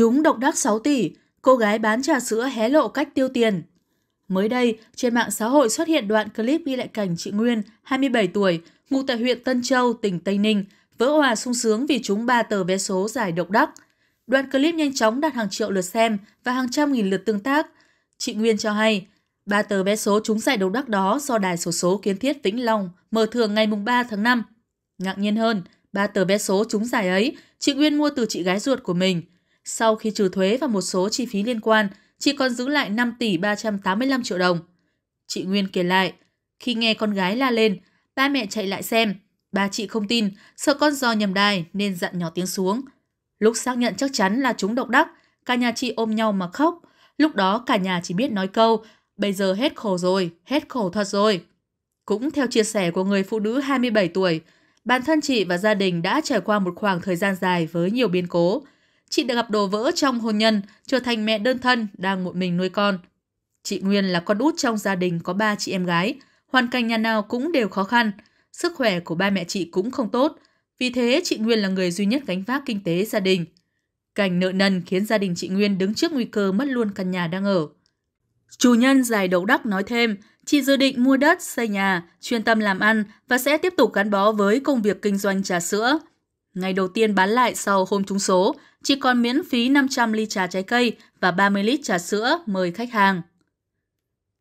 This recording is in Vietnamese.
Chúng độc đắc 6 tỷ, cô gái bán trà sữa hé lộ cách tiêu tiền. Mới đây, trên mạng xã hội xuất hiện đoạn clip ghi lại cảnh chị Nguyên, 27 tuổi, ngụ tại huyện Tân Châu, tỉnh Tây Ninh, vỡ hòa sung sướng vì trúng 3 tờ vé số giải độc đắc. Đoạn clip nhanh chóng đạt hàng triệu lượt xem và hàng trăm nghìn lượt tương tác. Chị Nguyên cho hay, ba tờ vé số trúng giải độc đắc đó do đài sổ số kiến thiết Vĩnh Long mở thưởng ngày 3 tháng 5. Ngạc nhiên hơn, ba tờ vé số trúng giải ấy, chị Nguyên mua từ chị gái ruột của mình – sau khi trừ thuế và một số chi phí liên quan, chị còn giữ lại 5 tỷ 385 triệu đồng. Chị Nguyên kể lại, khi nghe con gái la lên, ba mẹ chạy lại xem. Ba chị không tin, sợ con dò nhầm đài nên dặn nhỏ tiếng xuống. Lúc xác nhận chắc chắn là chúng độc đắc, cả nhà chị ôm nhau mà khóc. Lúc đó cả nhà chỉ biết nói câu, bây giờ hết khổ rồi, hết khổ thật rồi. Cũng theo chia sẻ của người phụ nữ 27 tuổi, bản thân chị và gia đình đã trải qua một khoảng thời gian dài với nhiều biến cố chị đã gặp đổ vỡ trong hôn nhân, trở thành mẹ đơn thân đang một mình nuôi con. Chị Nguyên là con út trong gia đình có ba chị em gái, hoàn cảnh nhà nào cũng đều khó khăn, sức khỏe của ba mẹ chị cũng không tốt, vì thế chị Nguyên là người duy nhất gánh vác kinh tế gia đình. Cảnh nợ nần khiến gia đình chị Nguyên đứng trước nguy cơ mất luôn căn nhà đang ở. Chủ nhân dài đầu đắc nói thêm, chị dự định mua đất, xây nhà, chuyên tâm làm ăn và sẽ tiếp tục gắn bó với công việc kinh doanh trà sữa. Ngày đầu tiên bán lại sau hôm trúng số, chỉ còn miễn phí 500 ly trà trái cây và 30 lít trà sữa mời khách hàng.